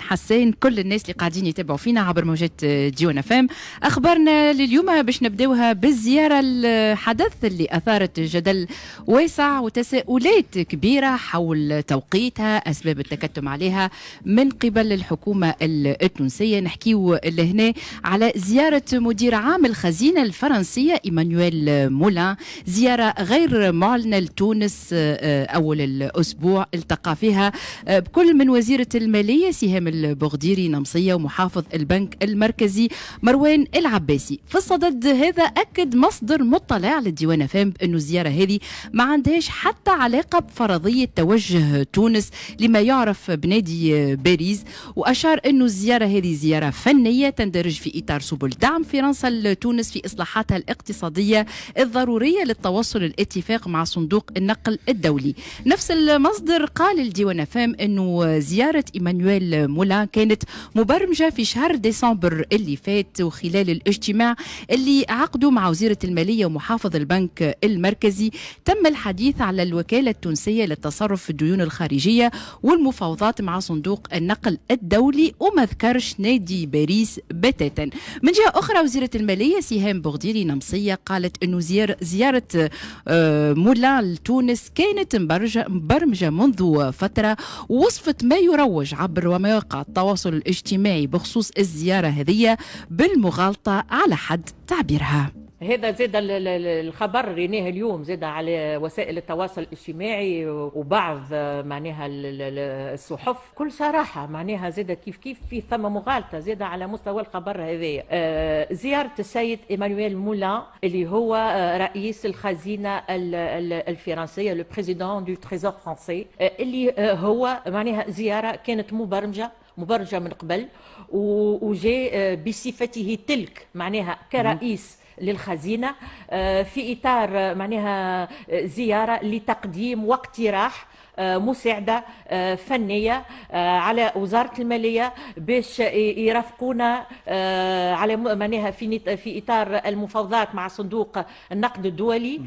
حسين كل الناس اللي قاعدين يتابعوا فينا عبر موجات آه، ديون فام اخبارنا لليوم باش نبداوها بالزياره الحدث اللي اثارت جدل واسع وتساؤلات كبيره حول توقيتها اسباب التكتم عليها من قبل الحكومه التونسيه نحكيو لهنا على زياره مدير عام الخزينه الفرنسيه ايمانويل مولان زياره غير معلنه لتونس آه، آه، اول الاسبوع التقى فيها بكل من وزيره الماليه بهم البغديري نمصية ومحافظ البنك المركزي مروان العباسي في الصدد هذا أكد مصدر مطلع للديوان فهم أنه الزيارة هذه ما عندهاش حتى علاقة بفرضية توجه تونس لما يعرف بنادي باريس وأشار أنه الزيارة هذه زيارة فنية تندرج في إطار سبل دعم فرنسا لتونس في إصلاحاتها الاقتصادية الضرورية للتوصل الاتفاق مع صندوق النقل الدولي نفس المصدر قال الديوان فهم أنه زيارة إيمانويل مولان كانت مبرمجة في شهر ديسمبر اللي فات وخلال الاجتماع اللي عقدوا مع وزيرة المالية ومحافظ البنك المركزي تم الحديث على الوكالة التونسية للتصرف في الديون الخارجية والمفاوضات مع صندوق النقل الدولي وما ذكرش نادي باريس بتاتا من جهة أخرى وزيرة المالية سهام بغديري نمصية قالت أنه زيارة آه، مولان لتونس كانت مبرمجة منذ فترة وصفت ما يروج عبر وما مواقع التواصل الاجتماعي بخصوص الزيارة هذه بالمغالطة على حد تعبيرها هذا زاد الخبر رينيه اليوم زاد على وسائل التواصل الاجتماعي وبعض آه، معناها الصحف كل صراحه معناها زاد كيف كيف في ثم مغالطه زاد على مستوى الخبر هذايا آه، زياره السيد ايمانويل مولان اللي هو آه، رئيس الخزينه الفرنسيه لو بريزيدون دو تريزور فرونسي اللي هو معناها زياره كانت مبرمجه مبرمجه من قبل وجاء بصفته تلك معناها كرئيس للخزينه آه، في اطار معناها آه، زياره لتقديم واقتراح آه، مساعده آه، فنيه آه، على وزاره الماليه باش يرافقونا على معناها في في اطار المفاوضات مع صندوق النقد الدولي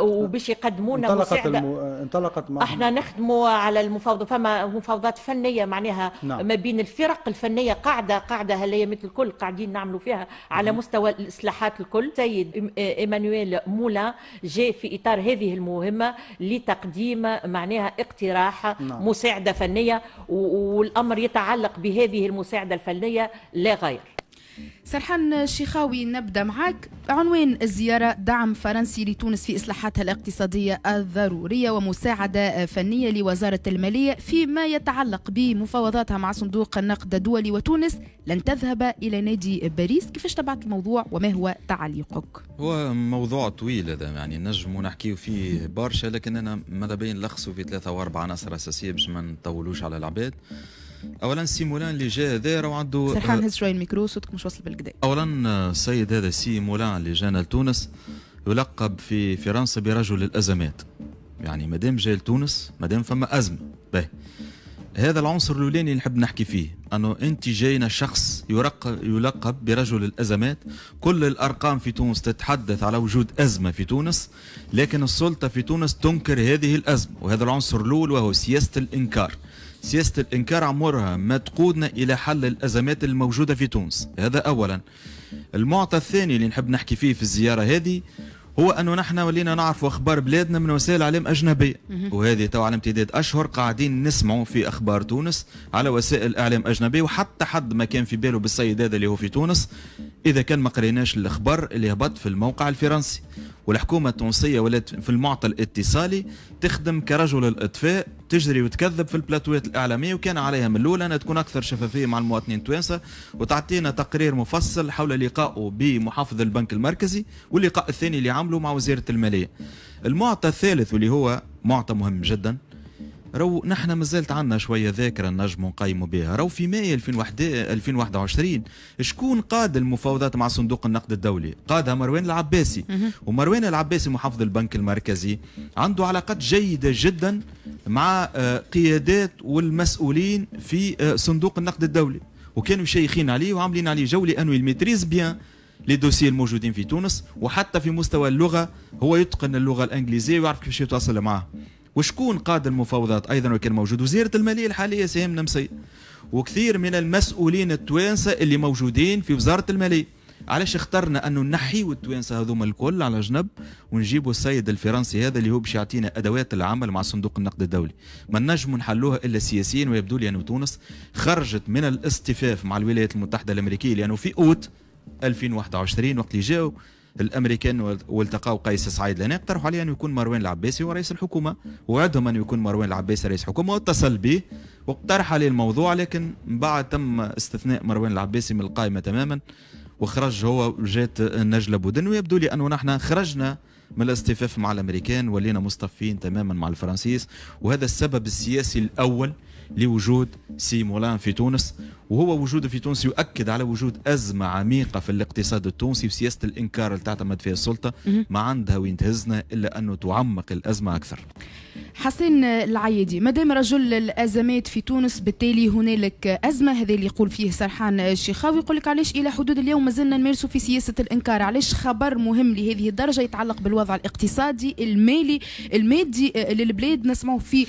وباش يقدموا لنا انطلقت الم... انطلقت مع احنا نخدموا على المفاوضه فما مفاوضات فنيه معناها نعم. ما بين الفرق الفنيه قاعده قاعده مثل الكل قاعدين نعملوا فيها على مم. مستوى الاصلاحات الكل سيد ايمانويل مولا جاء في اطار هذه المهمه لتقديم معناها اقتراح نعم. مساعدة فنية والأمر يتعلق بهذه المساعدة الفنية لا غير سرحان الشيخاوي نبدا معك عنوان الزياره دعم فرنسي لتونس في اصلاحاتها الاقتصاديه الضروريه ومساعده فنيه لوزاره الماليه فيما يتعلق بمفاوضاتها مع صندوق النقد الدولي وتونس لن تذهب الى نادي باريس كيفاش تبعت الموضوع وما هو تعليقك هو موضوع طويل هذا يعني نجم نحكيه فيه برشا لكن انا ماذا بين لخصه في ثلاثه واربع عناصر اساسيه باش ما نطولوش على العباد اولا سي مولان اللي جا هذا راهو عنده سرحان هز شويه الميكرو صوتك مش واصل بالكدا اولا السيد هذا سي مولان اللي جانا لتونس يلقب في فرنسا برجل الازمات يعني مادام جاي لتونس مادام فما ازمه باهي هذا العنصر الاولاني اللي نحب نحكي فيه انه انت جاينا شخص يلقب برجل الازمات كل الارقام في تونس تتحدث على وجود ازمه في تونس لكن السلطه في تونس تنكر هذه الازمه وهذا العنصر الاول وهو سياسه الانكار سياسة الإنكار عمرها ما تقودنا إلى حل الأزمات الموجودة في تونس هذا أولا المعطى الثاني اللي نحب نحكي فيه في الزيارة هذه هو أنه نحن ولينا نعرف أخبار بلادنا من وسائل إعلام أجنبية وهذه تو على امتداد أشهر قاعدين نسمعوا في أخبار تونس على وسائل إعلام أجنبية وحتى حد ما كان في باله بالسيد هذا اللي هو في تونس إذا كان ما قريناش الأخبار اللي هبط في الموقع الفرنسي والحكومة التونسية ولات في المعطى الاتصالي تخدم كرجل الإطفاء تجري وتكذب في البلاتوات الاعلاميه وكان عليها من الاولى أنها تكون اكثر شفافيه مع المواطنين التوانسه وتعطينا تقرير مفصل حول لقائه بمحافظ البنك المركزي واللقاء الثاني اللي عمله مع وزيرة الماليه. المعطى الثالث واللي هو معطى مهم جدا رو نحن مازالت عندنا شويه ذاكره نجم نقيموا بها رو في ماي 2021 شكون قاد المفاوضات مع صندوق النقد الدولي قادها مروان العباسي ومروان العباسي محافظ البنك المركزي عنده علاقات جيده جدا مع آه، قيادات والمسؤولين في آه، صندوق النقد الدولي وكانوا شيخين عليه وعاملين عليه جو لانه الميتريز بيان لي دوسي الموجودين في تونس وحتى في مستوى اللغه هو يتقن اللغه الانجليزيه ويعرف كيفاش يتواصل معاه وشكون قاد المفاوضات ايضا وكان موجود وزيره الماليه الحاليه سهام نمسي وكثير من المسؤولين التوانسه اللي موجودين في وزاره الماليه علاش اخترنا انه نحيو التوانسه هذوما الكل على جنب ونجيبوا السيد الفرنسي هذا اللي هو باش يعطينا ادوات العمل مع صندوق النقد الدولي ما نجم نحلوها الا سياسيا ويبدو لي انه تونس خرجت من الاصطفاف مع الولايات المتحده الامريكيه لانه في اوت 2021 وقت اللي جاو الامريكان والتقاو قيس سعيد لهنا اقترحوا عليه انه يكون مروان العباسي هو رئيس الحكومه وعدهم انه يكون مروان العباسي رئيس حكومه واتصل به واقترح عليه الموضوع لكن من بعد تم استثناء مروان العباسي من القائمه تماما وخرج هو جات نجله بودن ويبدو لي انه نحن خرجنا من الاصطفاف مع الامريكان ولينا مصطفين تماما مع الفرنسيس وهذا السبب السياسي الاول لوجود سي مولان في تونس وهو وجوده في تونس يؤكد على وجود أزمة عميقة في الاقتصاد التونسي وسياسة الإنكار اللي تعتمد فيها السلطة ما عندها وين تهزنا إلا أنه تعمق الأزمة أكثر حسين العيدي دام رجل الأزمات في تونس بالتالي هنالك أزمة هذا اللي يقول فيه سرحان الشيخاوي يقول لك علاش إلى حدود اليوم ما زلنا نمارسوا في سياسة الإنكار علاش خبر مهم لهذه الدرجة يتعلق بالوضع الاقتصادي المالي المادي للبلاد نسمعه في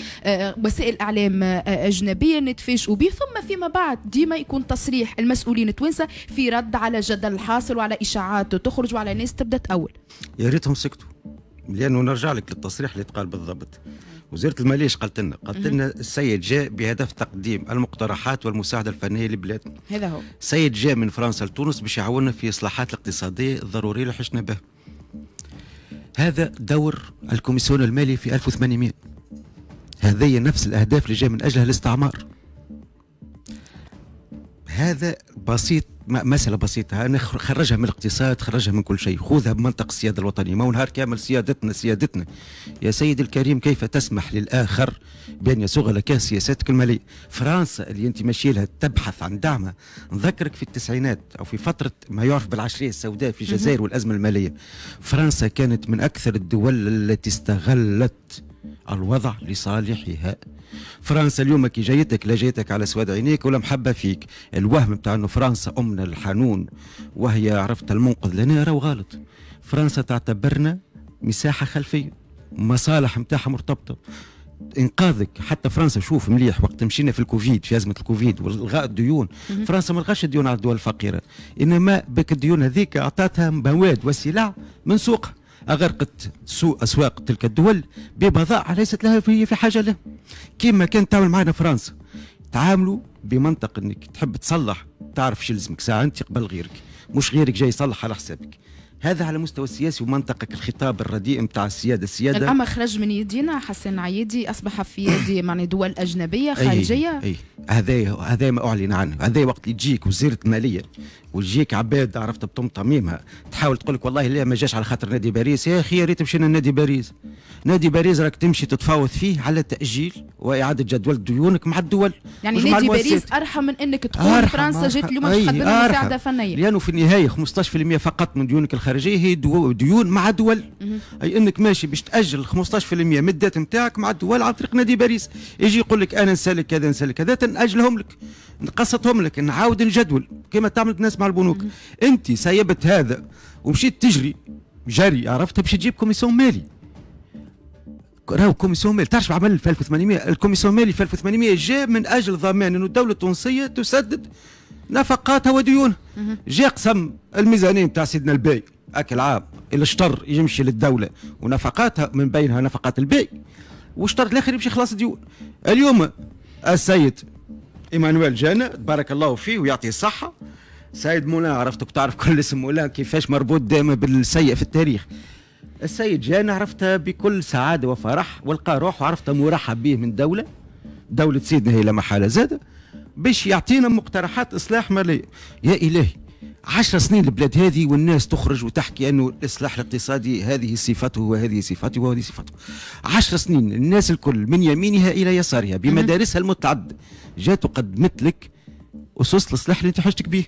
وسائل أعلام أجنبية نتفاجئوا به ثم فيما بعد ديما يكون تصريح المسؤولين التوانسه في رد على جدل الحاصل وعلى اشاعات تخرج وعلى ناس تبدا تاول يا ريتهم سكتوا لانه نرجع لك للتصريح اللي تقال بالضبط وزاره الماليه قالت لنا؟ قالت لنا السيد جاء بهدف تقديم المقترحات والمساعده الفنيه لبلادنا. هذا هو. السيد جاء من فرنسا لتونس باش يعاوننا في الاصلاحات الاقتصاديه الضروريه اللي حشنا بها. هذا دور الكوميسيون المالي في 1800 هذه نفس الاهداف اللي جاء من اجلها الاستعمار هذا بسيط مسألة بسيطة أنا خرجها من الاقتصاد خرجها من كل شيء خذها بمنطق السيادة الوطنية ما هو نهار كامل سيادتنا سيادتنا يا سيد الكريم كيف تسمح للآخر بأن يسوغ لك سياساتك المالية فرنسا اللي أنت ماشي لها تبحث عن دعمها نذكرك في التسعينات أو في فترة ما يعرف بالعشرية السوداء في الجزائر والأزمة المالية فرنسا كانت من أكثر الدول التي استغلت الوضع لصالحها فرنسا اليوم كي جايتك لا جايتك على سواد عينيك ولا محبه فيك الوهم نتاع انه فرنسا امنا الحنون وهي عرفت المنقذ لنا راهو غلط فرنسا تعتبرنا مساحه خلفيه مصالح نتاعها مرتبطه انقاذك حتى فرنسا شوف مليح وقت مشينا في الكوفيد في ازمه الكوفيد والغاء الديون فرنسا ما لغاش الديون على الدول الفقيره انما بك الديون هذيك اعطتها مواد وسلع من سوقها أغرقت سوق أسواق تلك الدول ببضائع ليست لها في حاجة له كما كانت تعمل معنا فرنسا تعاملوا بمنطق أنك تحب تصلح تعرف شو لازمك ساعة أنت قبل غيرك مش غيرك جاي يصلح على حسابك هذا على مستوى السياسي ومنطقك الخطاب الرديء نتاع السياده السياده الامر خرج من يدينا حسن عيدي اصبح في يد يعني دول اجنبيه خارجيه اي هذا هذا ما اعلن عنه هذا وقت تجيك وزيره الماليه ويجيك عباد عرفت تميمها تحاول تقول لك والله لا ما جاش على خاطر نادي باريس يا اخي يا ريت مشينا نادي باريس نادي باريس راك تمشي تتفاوض فيه على تاجيل واعاده جدول ديونك مع الدول يعني نادي باريس ارحم من انك تقول فرنسا جات اليوم تقدم مساعده فنيه لانه في النهايه 15% فقط من ديونك الخارجيه الخارجيه هي ديون مع دول اي انك ماشي باش تاجل 15% من الدات نتاعك مع الدول عن طريق نادي باريس يجي يقول لك انا نسالك كذا نسالك كذا تنأجلهم لك نقصتهم لك نعاود نجدول كما تعمل الناس مع البنوك انت سيبت هذا ومشيت تجري جري عرفت باش تجيب كوميسيون مالي راهو كوميسيون مالي تعرف عمل 1800 الكوميسيون مالي في 1800 جاء من اجل ضمان انه الدوله التونسيه تسدد نفقاتها وديونها جاء قسم الميزانيه نتاع سيدنا الباي اكل عام الشطر يمشي للدوله ونفقاتها من بينها نفقات البيع والشطر الاخر يمشي خلاص ديون اليوم السيد ايمانويل جانا بارك الله فيه ويعطيه الصحه سيد مولان عرفتك تعرف كل اسم مولان كيفاش مربوط دائما بالسيء في التاريخ السيد جانا عرفته بكل سعاده وفرح ولقى روحه عرفته مرحب به من دوله دوله سيدنا هي لا محاله زاده باش يعطينا مقترحات اصلاح ماليه يا الهي عشر سنين البلاد هذه والناس تخرج وتحكي انه الاصلاح الاقتصادي هذه صفته وهذه صفته وهذه صفته عشر سنين الناس الكل من يمينها الى يسارها بمدارسها المتعدده جات وقدمت لك اسس الاصلاح اللي انت حاجتك به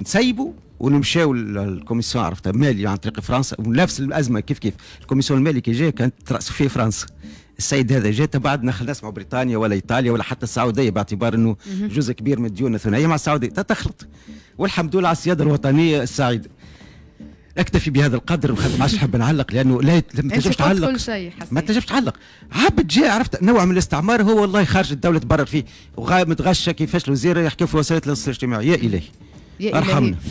نسيبوا ونمشاو للكوميسيون عرفتها مالي عن طريق فرنسا ونفس الازمه كيف كيف الكوميسيون المالي كي جا كانت تراس في فرنسا السيد هذا جاء بعد نخلص نسمعوا بريطانيا ولا ايطاليا ولا حتى السعوديه باعتبار انه جزء كبير من الديون الثنائيه مع السعوديه تتخلط والحمد لله على السياده الوطنيه السعيده اكتفي بهذا القدر ما عادش نحب نعلق لانه لا ما تنجمش تعلق كل شيء ما تنجمش تعلق عبد جاء عرفت نوع من الاستعمار هو والله خارج الدوله تبرر فيه متغشى كيفاش الوزير يحكي في وسائل التواصل الاجتماعي يا الهي ارحمنا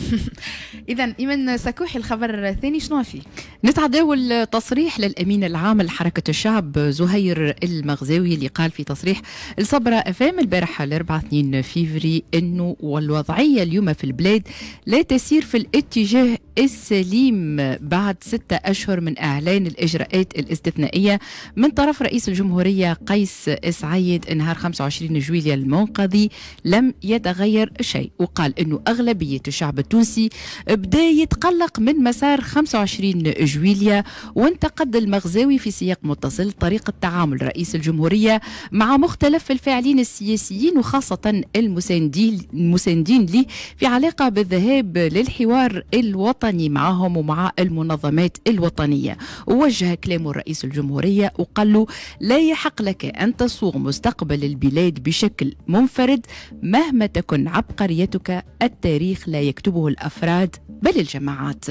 اذا ايمن سكوحي الخبر الثاني شنو فيه نتعداول تصريح للامين العام لحركه الشعب زهير المغزاوي اللي قال في تصريح الصبرة افام البارحه الاربعاء 2 فيفري انه والوضعيه اليوم في البلاد لا تسير في الاتجاه السليم بعد ستة أشهر من إعلان الإجراءات الاستثنائية من طرف رئيس الجمهورية قيس سعيد نهار 25 جويلية المنقضي لم يتغير شيء وقال أنه أغلب أغلبية الشعب التونسي بدا يتقلق من مسار 25 جويلية وانتقد المغزاوي في سياق متصل طريقة تعامل رئيس الجمهورية مع مختلف الفاعلين السياسيين وخاصة المساندين المساندين ليه في علاقة بالذهاب للحوار الوطني معهم ومع المنظمات الوطنية ووجه كلامه الرئيس الجمهورية وقال له لا يحق لك أن تصوغ مستقبل البلاد بشكل منفرد مهما تكن عبقريتك التاريخ التاريخ لا يكتبه الافراد بل الجماعات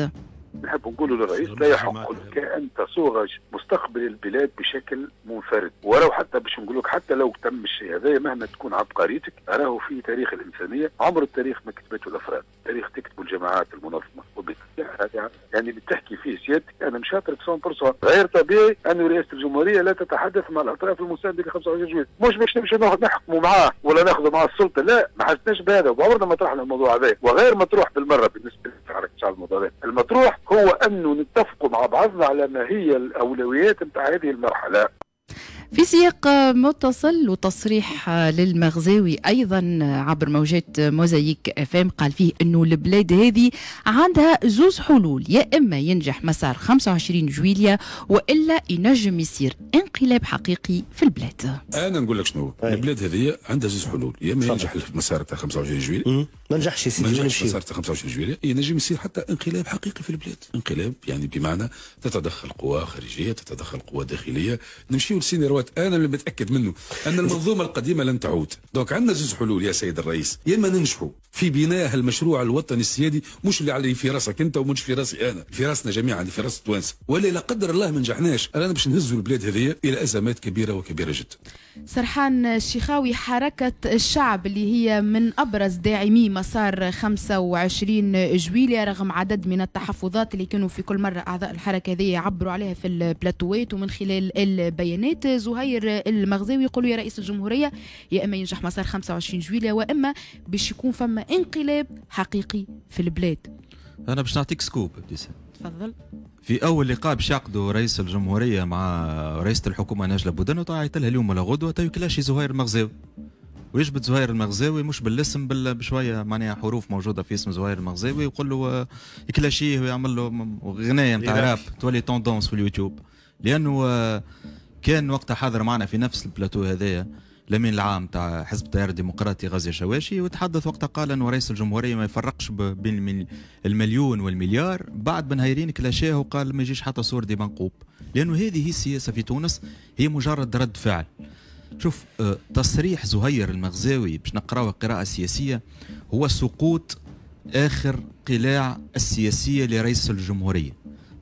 نحب نقول للرئيس لا يحق لك ان تصوغ مستقبل البلاد بشكل منفرد ولو حتى باش نقول لك حتى لو تم الشيء هذا مهما تكون عبقريتك راه في تاريخ الانسانيه عمر التاريخ ما كتبته الافراد تاريخ تكتبه الجماعات المنظمه وبالتالي يعني بتحكي فيه سيادتك انا مشاطرك 100% غير طبيعي ان رئاسه الجمهوريه لا تتحدث مع الاطراف المساندة ل 25 جويليه مش باش نمشي نحكموا معاه ولا ناخذوا معاه السلطه لا ما حسناش بهذا وعمرنا ما طرحنا الموضوع هذا وغير مطروح بالمره بالنسبه لحركه الشعب الموضوع هذا المطروح هو انه نتفقوا مع بعضنا على ما هي الاولويات نتاع هذه المرحله في سياق متصل وتصريح للمغزاوي ايضا عبر موجات موزايك اف ام قال فيه انه البلاد هذه عندها زوز حلول يا اما ينجح مسار 25 جويليا والا ينجم يصير انقلاب حقيقي في البلاد. انا نقول لك شنو البلاد هذه عندها زوز حلول يا اما ينجح المسار تاع 25 جويليا ما نجحش يصير ما نجحش المسار تاع 25 جويليا ينجم يصير حتى انقلاب حقيقي في البلاد، انقلاب يعني بمعنى تتدخل قوى خارجيه تتدخل قوى داخليه نمشيو لسيناريو الوقت انا اللي متاكد منه ان المنظومه القديمه لن تعود دونك عندنا زوج حلول يا سيد الرئيس يا اما ننجحوا في بناء هالمشروع الوطني السيادي مش اللي علي في راسك انت ومش في راسي انا في راسنا جميعا في راس التوانسه ولا لا قدر الله ما نجحناش انا باش نهزوا البلاد هذه الى ازمات كبيره وكبيره جدا سرحان الشيخاوي حركة الشعب اللي هي من أبرز داعمي مسار 25 جويلية رغم عدد من التحفظات اللي كانوا في كل مرة أعضاء الحركة هذه عبروا عليها في البلاتوات ومن خلال البيانات زهير المغزاوي يقول يا رئيس الجمهورية يا إما ينجح مسار 25 جويلية وإما باش يكون فما انقلاب حقيقي في البلاد أنا باش نعطيك سكوب ابتسام تفضل في اول لقاء باش يعقدوا رئيس الجمهوريه مع رئيسه الحكومه نجله بودن وتعيط لها اليوم ولا غدوه تو كلاشي زهير المغزاوي ويجبد زهير المغزاوي مش بالاسم بل بشويه معناها حروف موجوده في اسم زهير المغزاوي ويقول له آه، يكلاشيه ويعمل له غنايه نتاع راب تولي توندونس في اليوتيوب لانه آه، كان وقتها حاضر معنا في نفس البلاتو هذايا الامين العام تاع حزب التيار الديمقراطي غازي شواشي وتحدث وقتها قال انه رئيس الجمهوريه ما يفرقش بين المليون والمليار بعد بن هيرين كلاشاه وقال ما يجيش حتى صور دي منقوب لانه هذه السياسه في تونس هي مجرد رد فعل شوف آه، تصريح زهير المغزاوي باش نقراوه قراءه سياسيه هو سقوط اخر قلاع السياسيه لرئيس الجمهوريه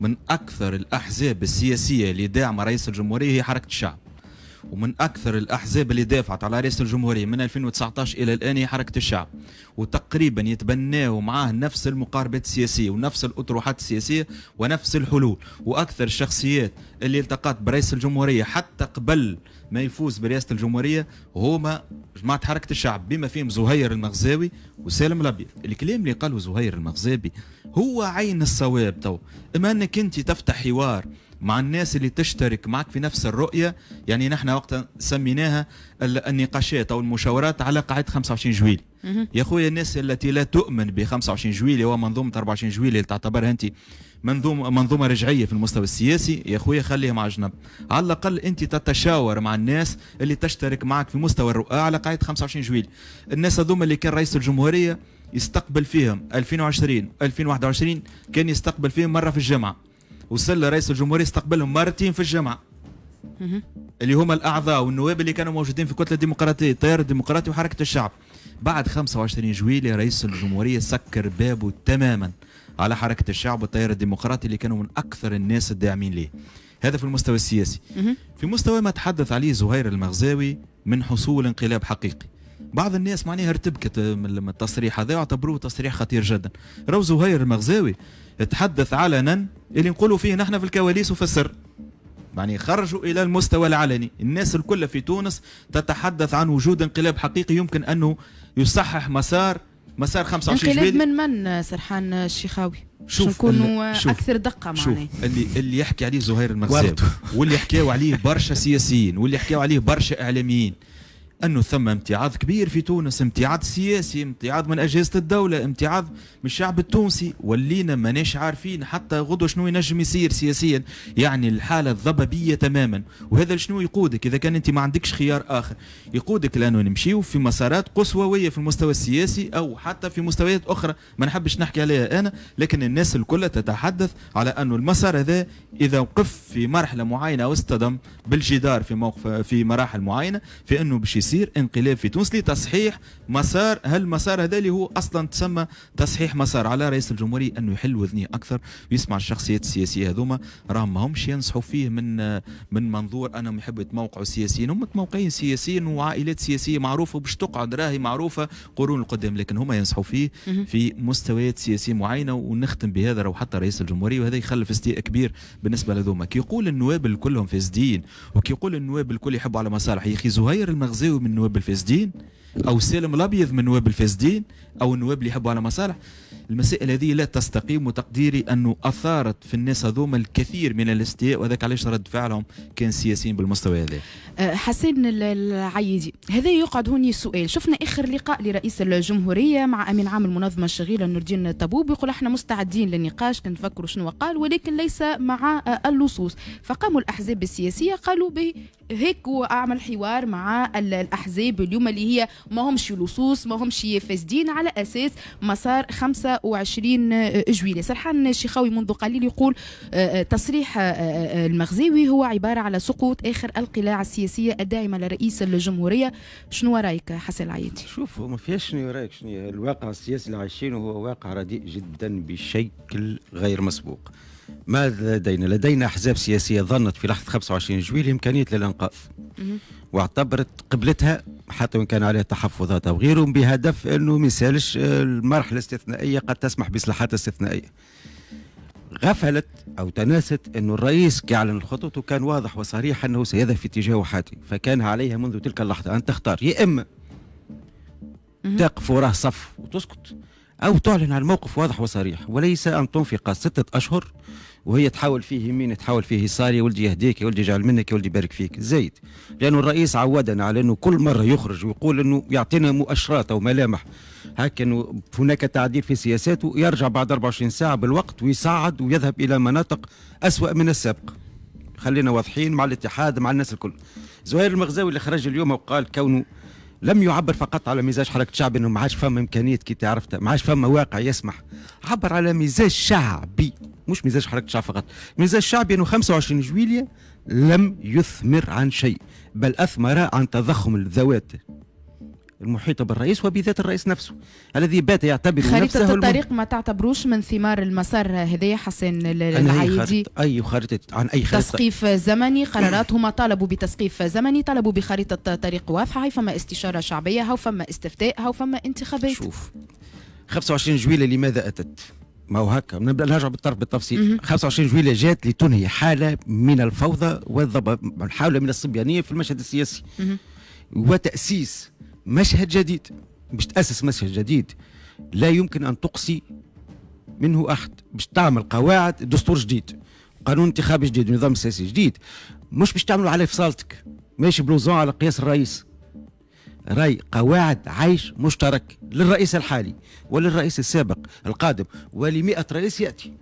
من اكثر الاحزاب السياسيه اللي داعمه رئيس الجمهوريه هي حركه الشعب ومن اكثر الاحزاب اللي دافعت على رئاسه الجمهوريه من 2019 الى الان هي حركه الشعب وتقريبا يتبناه معاه نفس المقاربات السياسيه ونفس الاطروحات السياسيه ونفس الحلول واكثر الشخصيات اللي التقت برئيس الجمهوريه حتى قبل ما يفوز برئاسه الجمهوريه هما جماعه حركه الشعب بما فيهم زهير المغزاوي وسالم الابيض الكلام اللي قاله زهير المغزاوي هو عين الصواب تو اما انك انت تفتح حوار مع الناس اللي تشترك معك في نفس الرؤية يعني نحن وقتها سميناها النقاشات أو المشاورات على قاعدة 25 جويلي يا خويا الناس التي لا تؤمن ب 25 جويلي ومنظومة 24 جويلي اللي تعتبرها أنت منظومة منظومة رجعية في المستوى السياسي يا خويا خليها مع جنب على الأقل أنت تتشاور مع الناس اللي تشترك معك في مستوى الرؤى على قاعدة 25 جويلي الناس هذوما اللي كان رئيس الجمهورية يستقبل فيهم 2020 2021 كان يستقبل فيهم مرة في الجامعة وصل رئيس الجمهوريه استقبلهم مرتين في الجمعه اللي هما الاعضاء والنواب اللي كانوا موجودين في الكتله الديمقراطيه التيار الديمقراطي وحركه الشعب بعد 25 جويلية رئيس الجمهورية سكر بابه تماما على حركة الشعب والتيار الديمقراطي اللي كانوا من أكثر الناس الداعمين ليه هذا في المستوى السياسي في مستوى ما تحدث عليه زهير المغزاوي من حصول انقلاب حقيقي بعض الناس معناها ارتبكت آه، من التصريح هذا واعتبروه تصريح خطير جدا راهو زهير المغزاوي تحدث علنا اللي نقولوا فيه نحن في الكواليس وفي السر يعني خرجوا إلى المستوى العلني الناس الكل في تونس تتحدث عن وجود انقلاب حقيقي يمكن أنه يصحح مسار مسار 25 انقلاب من من سرحان الشيخاوي شوف نكونوا اكثر دقه معناه اللي اللي يحكي عليه زهير المغزاوي واللي حكاو عليه برشا سياسيين واللي حكاو عليه برشا اعلاميين انه ثم امتعاض كبير في تونس امتعاض سياسي امتعاض من اجهزه الدوله امتعاض من الشعب التونسي ولينا ماناش عارفين حتى غدوه شنو ينجم يصير سياسيا يعني الحاله الضبابيه تماما وهذا شنو يقودك اذا كان انت ما عندكش خيار اخر يقودك لانه نمشيو في مسارات قصوويه في المستوى السياسي او حتى في مستويات اخرى ما نحبش نحكي عليها انا لكن الناس الكل تتحدث على انه المسار هذا اذا وقف في مرحله معينه واصطدم بالجدار في موقف في مراحل معينه في انه باش يصير انقلاب في تونس لتصحيح مسار هالمسار هذا اللي هو اصلا تسمى تصحيح مسار على رئيس الجمهوريه انه يحل وذنيه اكثر ويسمع الشخصيات السياسيه هذوما راهم ماهمش ينصحوا فيه من من منظور انهم يحبوا يتموقعوا سياسيين هم متموقعين سياسيين وعائلات سياسيه معروفه باش تقعد راهي معروفه قرون القدام لكن هما ينصحوا فيه في مستويات سياسيه معينه ونختم بهذا لو حتى رئيس الجمهوريه وهذا يخلف استياء كبير بالنسبه لهذوما كيقول النواب كلهم فاسدين وكيقول النواب الكل يحبوا على مصالح يا اخي زهير المغزاوي من نواب الفاسدين او سالم الابيض من نواب الفاسدين او النواب اللي يحبوا على مصالح المسائل هذه لا تستقيم وتقديري انه اثارت في الناس هذوما الكثير من الاستياء وذاك علاش رد فعلهم كان سياسيين بالمستوى هذا أه، حسين العيدي هذا يقعد هوني سؤال شفنا اخر لقاء لرئيس الجمهوريه مع امين عام المنظمه الشغيله نور الدين طبوب يقول احنا مستعدين للنقاش كنفكروا شنو قال ولكن ليس مع أه، اللصوص فقاموا الاحزاب السياسيه قالوا به هيك اعمل حوار مع الاحزاب اليوم اللي هي ما همش لصوص ما همش فاسدين على اساس مسار 25 جويلية سرحان الشيخاوي منذ قليل يقول آه، آه، تصريح آه، المغزاوي هو عبارة على سقوط آخر القلاع السياسية الداعمة لرئيس الجمهورية شنو رأيك حسن العيدي؟ شوف ما فيهاش شنو رأيك شنو الواقع السياسي اللي عايشينه هو واقع رديء جدا بشكل غير مسبوق ما لدينا لدينا أحزاب سياسية ظنت في لحظة 25 جويل إمكانية للإنقاذ واعتبرت قبلتها حتى وان كان عليها تحفظات او غيره بهدف انه ما يسالش آه، المرحله الاستثنائيه قد تسمح باصلاحات استثنائيه. غفلت او تناست انه الرئيس كيعلن الخطوط وكان واضح وصريح انه سيذهب في اتجاه وحدي فكان عليها منذ تلك اللحظه ان تختار يا اما تقف وراه صف وتسكت أو تعلن عن موقف واضح وصريح وليس أن تنفق ستة أشهر وهي تحاول فيه يمين تحاول فيه يسار يا ولدي يهديك يا ولدي يجعل منك يا ولدي يبارك فيك زايد لأنه الرئيس عودنا على أنه كل مرة يخرج ويقول أنه يعطينا مؤشرات أو ملامح هكا أنه هناك تعديل في سياساته يرجع بعد 24 ساعة بالوقت ويصعد ويذهب إلى مناطق أسوأ من السابق خلينا واضحين مع الاتحاد مع الناس الكل زهير المغزاوي اللي خرج اليوم وقال كونه لم يعبر فقط على مزاج حركه شعب انه ما عادش فما امكانيه كي تعرف ما عادش فما واقع يسمح عبر على مزاج شعبي مش مزاج حركه شعب فقط مزاج شعبي انه 25 جويليه لم يثمر عن شيء بل اثمر عن تضخم الذوات المحيطة بالرئيس وبذات الرئيس نفسه الذي بات يعتبر خريطة نفسه الطريق الم... ما تعتبروش من ثمار المسار هذايا حسن العايدي أي خريطة عن أي خريطة تسقيف زمني قرارات هما طالبوا بتسقيف زمني طالبوا بخريطة طريق واضحة هاي فما استشارة شعبية هاو فما استفتاء هاو فما انتخابات شوف 25 جويلة لماذا أتت؟ ما هو هكا نبدا نرجع بالطرف بالتفصيل 25 جويليه جات لتنهي حاله من الفوضى والضباب حاله من الصبيانيه في المشهد السياسي وتاسيس مشهد جديد باش تأسس مشهد جديد لا يمكن أن تقصي منه أحد باش تعمل قواعد دستور جديد قانون انتخابي جديد ونظام سياسي جديد مش باش تعملوا عليه فصالتك ماشي بلوزون على قياس الرئيس راي قواعد عيش مشترك للرئيس الحالي وللرئيس السابق القادم ولمئة رئيس يأتي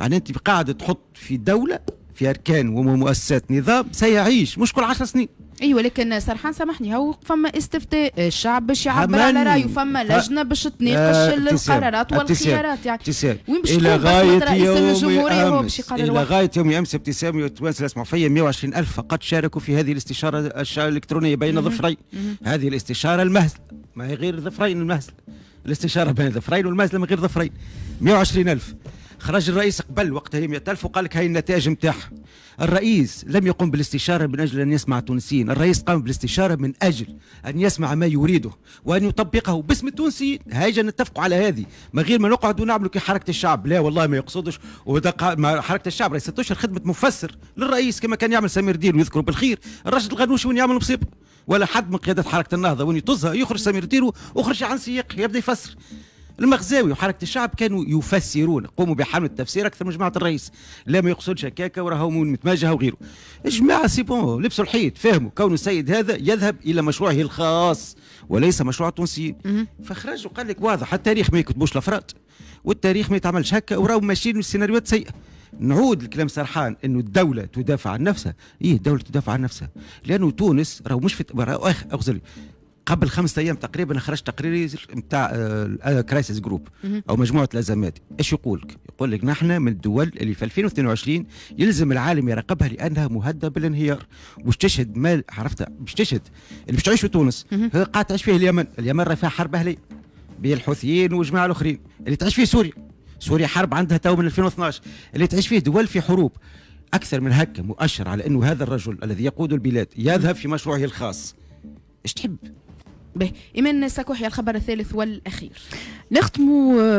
معناه أنت قاعد تحط في دولة في أركان ومؤسسات نظام سيعيش مش كل 10 سنين ايوه لكن سرحان سامحني هو فما استفتاء آه، الشعب باش يعبر على رايه فما لجنه باش تناقش آه، القرارات والخيارات يعني ابتسام وين باش الى غايه يوم امس الى غايه يوم امس ابتسام والتوانسه اسمع فيا 120 الف فقط شاركوا في هذه الاستشاره الالكترونيه بين ظفرين هذه الاستشاره المهزله ما هي غير ظفرين المهزله الاستشاره بين ظفرين والمهزله من غير ظفرين 120 الف خرج الرئيس قبل وقت هي 100000 وقال لك هاي النتائج نتاعها الرئيس لم يقم بالاستشارة من أجل أن يسمع التونسيين الرئيس قام بالاستشارة من أجل أن يسمع ما يريده وأن يطبقه باسم التونسيين هيجا نتفقوا على هذه من غير ما نقعد ونعملوا كحركة الشعب لا والله ما يقصدش ودق... حركة الشعب رئيس اشهر خدمة مفسر للرئيس كما كان يعمل سمير الدين ويذكره بالخير الرشد الغنوشي وين يعمل مصيبه ولا حد من قيادة حركة النهضة وين يطزها يخرج سمير الدين ويخرج عن سياق يبدا يفسر المغزاوي وحركه الشعب كانوا يفسرون قوموا بحمل التفسير اكثر من جماعه الرئيس لا ما يقصدش هكاكا وراهو من متماجهه وغيره الجماعه سي بون لبسوا الحيط فهموا كون السيد هذا يذهب الى مشروعه الخاص وليس مشروع تونسي فخرج وقال لك واضح التاريخ ما يكتبوش الافراد والتاريخ ما يتعملش هكا وراهو ماشيين بسيناريوهات سيئه نعود لكلام سرحان انه الدوله تدافع عن نفسها ايه الدوله تدافع عن نفسها لانه تونس راهو مش في راهو اخ اغزلي قبل خمسة ايام تقريبا خرجت تقريري نتاع كرايسيس جروب او مجموعه الازمات ايش يقول لك؟ يقول لك نحن من الدول اللي في 2022 يلزم العالم يراقبها لانها مهدده بالانهيار واش تشهد ما عرفتها باش تشهد اللي باش تعيش في تونس قاعد تعيش فيه اليمن، اليمن راه فيها حرب اهليه بين الحوثيين والجماعه الاخرين اللي تعيش فيه سوريا سوريا حرب عندها تو من 2012 اللي تعيش فيه دول في حروب اكثر من هكا مؤشر على انه هذا الرجل الذي يقود البلاد يذهب في مشروعه الخاص ايش تحب به إيمان ساكوحي الخبر الثالث والأخير نختم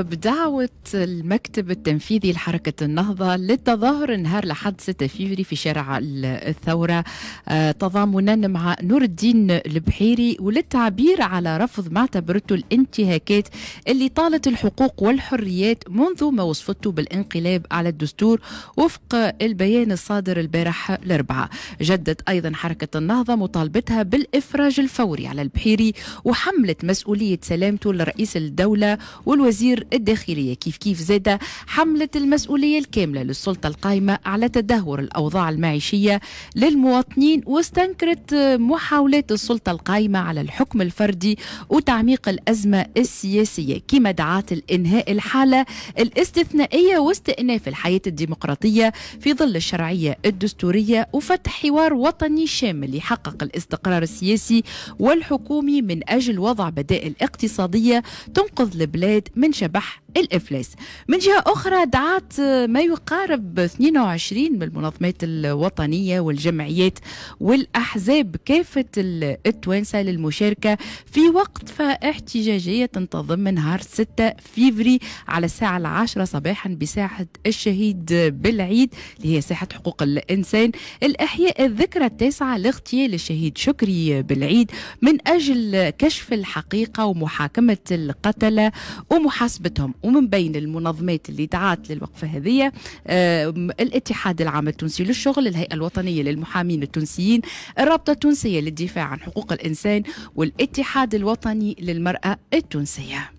بدعوة المكتب التنفيذي لحركة النهضة للتظاهر نهار لحد 6 فيفري في شارع الثورة آه، تضامنا مع نور الدين البحيري وللتعبير على رفض ما اعتبرته الانتهاكات اللي طالت الحقوق والحريات منذ ما وصفته بالانقلاب على الدستور وفق البيان الصادر البارح الأربعاء جدت أيضا حركة النهضة مطالبتها بالإفراج الفوري على البحيري وحملت مسؤولية سلامته لرئيس الدولة والوزير الداخلية كيف كيف زاد حملة المسؤولية الكاملة للسلطة القائمة على تدهور الأوضاع المعيشية للمواطنين واستنكرت محاولات السلطة القائمة على الحكم الفردي وتعميق الأزمة السياسية كما دعات الإنهاء الحالة الاستثنائية واستئناف الحياة الديمقراطية في ظل الشرعية الدستورية وفتح حوار وطني شامل يحقق الاستقرار السياسي والحكومي من أجل وضع بدائل اقتصادية تنقذ البلاد من شبح الإفلاس من جهة أخرى دعت ما يقارب 22 من المنظمات الوطنية والجمعيات والأحزاب كافة التوانسة للمشاركة في وقفة احتجاجية تنتظم نهار 6 فيفري على الساعة العاشرة صباحا بساحة الشهيد بالعيد اللي هي ساحة حقوق الإنسان الإحياء الذكرى التاسعة لاغتيال الشهيد شكري بالعيد من أجل كشف الحقيقة ومحاكمة القتلة ومحاسبتهم ومن بين المنظمات اللي دعات للوقفه هذه آه، الاتحاد العام التونسي للشغل الهيئه الوطنيه للمحامين التونسيين الرابطه التونسيه للدفاع عن حقوق الانسان والاتحاد الوطني للمراه التونسيه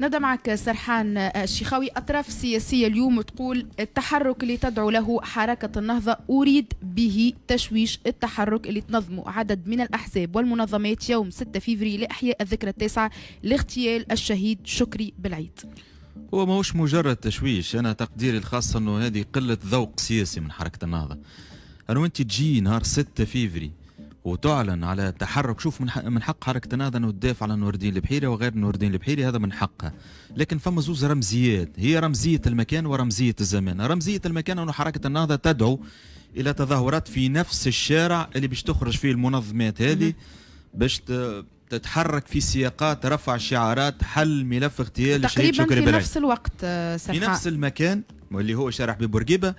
نبدا معك سرحان آه، الشيخاوي اطراف سياسيه اليوم تقول التحرك اللي تدعو له حركه النهضه اريد به تشويش التحرك اللي تنظمه عدد من الاحزاب والمنظمات يوم 6 فيفري لاحياء الذكرى التاسعه لاغتيال الشهيد شكري بالعيد. هو ماهوش مجرد تشويش انا تقديري الخاص انه هذه قله ذوق سياسي من حركه النهضه. انا وانت تجي نهار 6 فيفري وتعلن على تحرك شوف من حق, من حق حركة النهضة أنه تدافع على نوردين البحيري وغير نوردين البحيري هذا من حقها لكن فما زوز رمزيات هي رمزية المكان ورمزية الزمان رمزية المكان أنه حركة النهضة تدعو إلى تظاهرات في نفس الشارع اللي باش تخرج فيه المنظمات هذه باش تتحرك في سياقات رفع شعارات حل ملف اغتيال الشهيد شكري تقريبا في نفس الوقت آه، سحاء. في نفس المكان واللي هو شارع ببورقيبه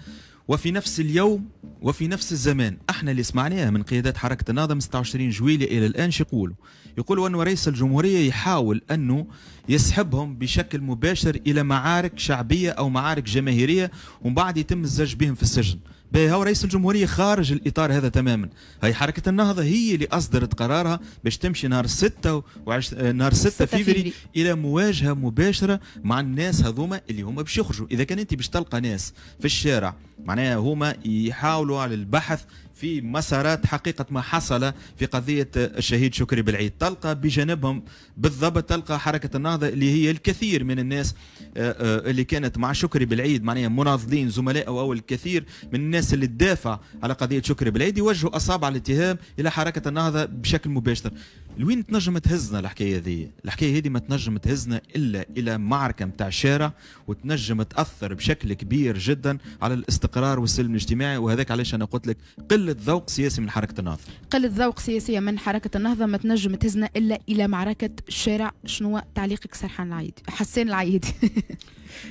وفي نفس اليوم وفي نفس الزمان احنا اللي سمعناها من قيادات حركه النهضه من 26 جويلية الى الان شو يقولوا؟ يقولوا انه رئيس الجمهوريه يحاول انه يسحبهم بشكل مباشر الى معارك شعبيه او معارك جماهيريه ومن بعد يتم الزج بهم في السجن، هو رئيس الجمهوريه خارج الاطار هذا تماما هي حركه النهضه هي اللي اصدرت قرارها باش تمشي نهار 6 وعش... نهار 6 فيفري الى مواجهه مباشره مع الناس هذوما اللي هما باش يخرجوا اذا كان انت باش تلقى ناس في الشارع معناها هما يحاولوا على البحث في مسارات حقيقة ما حصل في قضية الشهيد شكري بالعيد تلقى بجانبهم بالضبط تلقى حركة النهضة اللي هي الكثير من الناس آه، آه، اللي كانت مع شكري بالعيد معناها مناضلين زملاء أو الكثير من الناس اللي تدافع على قضية شكري بالعيد يوجهوا أصابع الاتهام إلى حركة النهضة بشكل مباشر لوين تنجم تهزنا الحكايه هذه الحكايه هذه ما تنجم تهزنا الا الى معركه متاع شارع وتنجم تاثر بشكل كبير جدا على الاستقرار والسلم الاجتماعي وهذاك علاش انا قلت لك قله ذوق سياسي من حركه النهضه قله ذوق سياسيه من حركه النهضه ما تنجم تهزنا الا الى معركه شارع شنو تعليقك سرحان العيد حسين العيد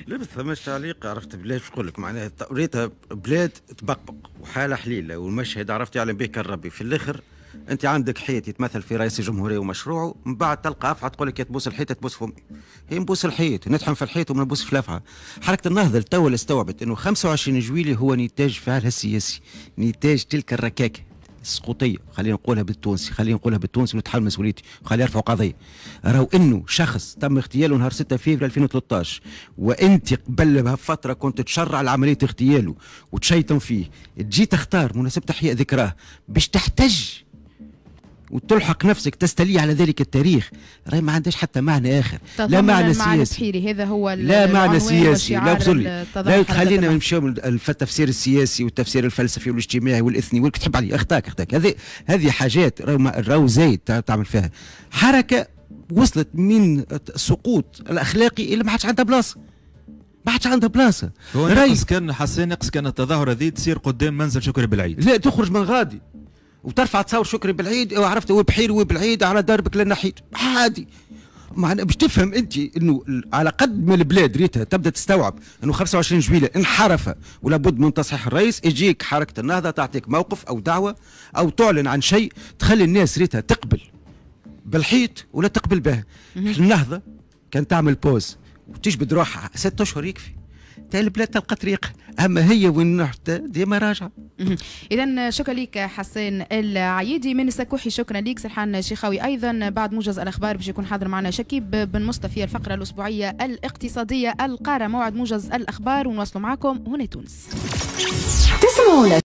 لا بس فماش تعليق عرفت بلاش نقول لك معناها ريتها بلاد تبقبق وحاله حليله والمشهد عرفت يعلم به كان ربي في الاخر انت عندك حيط يتمثل في رئيس الجمهوريه ومشروعه من بعد تلقى افعى تقول لك يا تبوس الحيط تبوس فم هي نبوس الحيط ندحم في الحيط ونبوس في الافعى حركه النهضه التوا استوعبت انه 25 جويلي هو نتاج فعلها السياسي نتاج تلك الركاكه السقوطيه خلينا نقولها بالتونسي خلينا نقولها بالتونسي ونتحمل مسؤوليتي خلينا يرفعوا قضيه راهو انه شخص تم اغتياله نهار 6 فيفر 2013 وانت قبل بفتره كنت تشرع لعمليه اغتياله وتشيطن فيه تجي تختار مناسبه تحيه ذكراه باش تحتج وتلحق نفسك تستلي على ذلك التاريخ راهي ما عندهاش حتى معنى اخر لا معنى سياسي هذا هو لا معنى سياسي لا بصلي لا تخلينا نمشيو التفسير السياسي والتفسير الفلسفي والاجتماعي والاثني ولك تحب عليه اختاك اختاك هذه هذه حاجات راهو زايد تعمل فيها حركه وصلت من سقوط الاخلاقي الى ما عادش عندها بلاصه ما عادش عندها بلاصه هو نقص كان حسين نقص كان التظاهره ذي تصير قدام منزل شكري بالعيد لا تخرج من غادي وترفع تصور شكري بالعيد وعرفت إيه، وبحير وبالعيد على دربك للنحيد عادي معنا باش تفهم انت انه على قد ما البلاد ريتها تبدا تستوعب انه 25 جويله انحرف ولا بد من تصحيح الرئيس يجيك حركه النهضه تعطيك موقف او دعوه او تعلن عن شيء تخلي الناس ريتها تقبل بالحيط ولا تقبل به النهضه كان تعمل بوز وتجبد روحها ست اشهر يكفي تاع البلاد تلقى طريقها اما هي وين نحت ديما راجعه اذا شكرا لك حسان العيدي من السكوحي شكرا لك سرحان شيخاوي ايضا بعد موجز الاخبار باش يكون حاضر معنا شكيب بن مصطفى الفقره الاسبوعيه الاقتصاديه القاره موعد موجز الاخبار ونواصلوا معكم هنا تونس تسمعونا